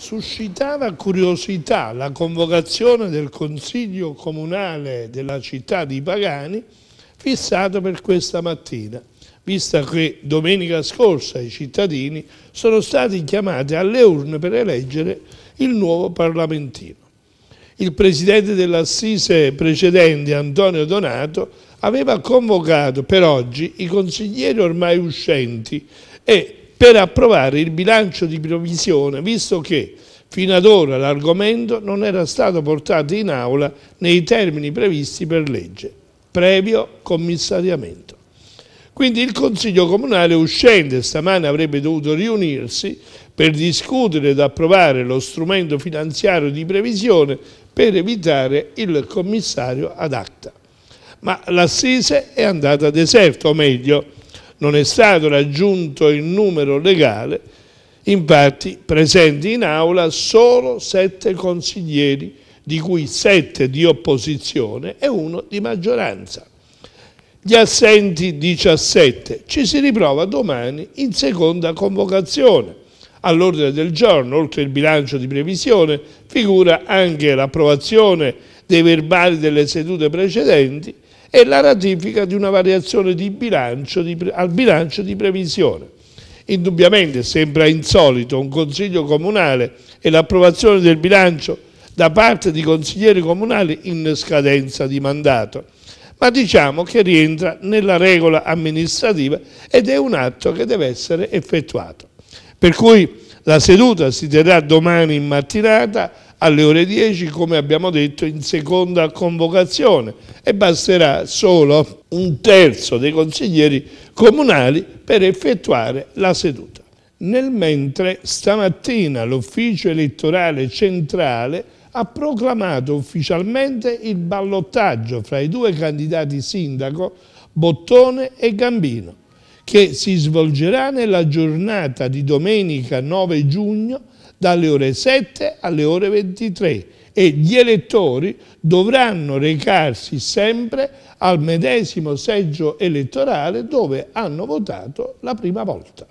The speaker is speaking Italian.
Suscitava curiosità la convocazione del Consiglio Comunale della città di Pagani fissato per questa mattina, vista che domenica scorsa i cittadini sono stati chiamati alle urne per eleggere il nuovo parlamentino. Il presidente dell'assise precedente, Antonio Donato, aveva convocato per oggi i consiglieri ormai uscenti e per approvare il bilancio di provvisione, visto che fino ad ora l'argomento non era stato portato in aula nei termini previsti per legge, previo commissariamento. Quindi il Consiglio Comunale uscente stamane avrebbe dovuto riunirsi per discutere ed approvare lo strumento finanziario di previsione per evitare il commissario ad acta. Ma l'assise è andata a deserto, o meglio, non è stato raggiunto il numero legale, infatti presenti in aula solo sette consiglieri, di cui sette di opposizione e uno di maggioranza. Gli assenti 17 ci si riprova domani in seconda convocazione. All'ordine del giorno, oltre il bilancio di previsione, figura anche l'approvazione dei verbali delle sedute precedenti e la ratifica di una variazione di bilancio di, al bilancio di previsione. Indubbiamente sembra insolito un Consiglio comunale e l'approvazione del bilancio da parte di consiglieri comunali in scadenza di mandato, ma diciamo che rientra nella regola amministrativa ed è un atto che deve essere effettuato. Per cui la seduta si terrà domani in mattinata alle ore 10 come abbiamo detto in seconda convocazione e basterà solo un terzo dei consiglieri comunali per effettuare la seduta. Nel mentre stamattina l'ufficio elettorale centrale ha proclamato ufficialmente il ballottaggio fra i due candidati sindaco Bottone e Gambino che si svolgerà nella giornata di domenica 9 giugno dalle ore 7 alle ore 23 e gli elettori dovranno recarsi sempre al medesimo seggio elettorale dove hanno votato la prima volta.